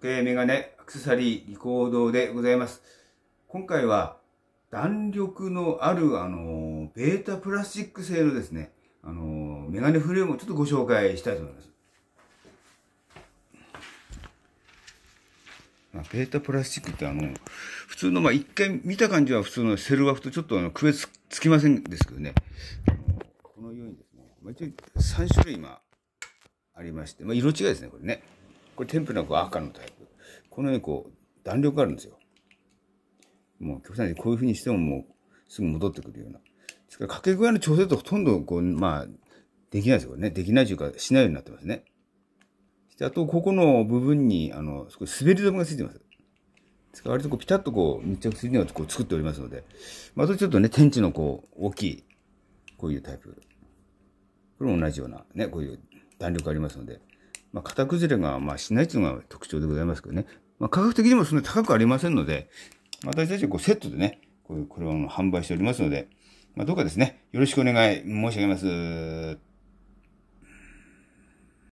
計、メガネ、アクセサリー、リコードでございます。今回は弾力のある、あの、ベータプラスチック製のですね、あの、メガネフレームをちょっとご紹介したいと思います。まあ、ベータプラスチックってあの、普通の、まあ、一回見た感じは普通のセルワフとちょっとあの、区別つきませんですけどね。このようにですね、まあ、一応3種類今ありまして、まあ、色違いですね、これね。これ天ぷらの赤のタイプ。このようにこう、弾力があるんですよ。もう極端にこういうふうにしてももうすぐ戻ってくるような。ですからかけ具合の調整とほとんどこう、まあ、できないですよね。できないというか、しないようになってますね。で、あと、ここの部分に、あの、少し滑り止めがついてます。ですから割とこう、ピタッとこう、密着するようにこう作っておりますので、まあ、あとちょっとね、天地のこう、大きい、こういうタイプ。これも同じような、ね、こういう弾力ありますので、まあ、型崩れがまあしないというのが特徴でございますけどね。まあ、価格的にもそんなに高くありませんので、私たちこうセットでね、こういう車を販売しておりますので、まあ、どうかですね、よろしくお願い申し上げます。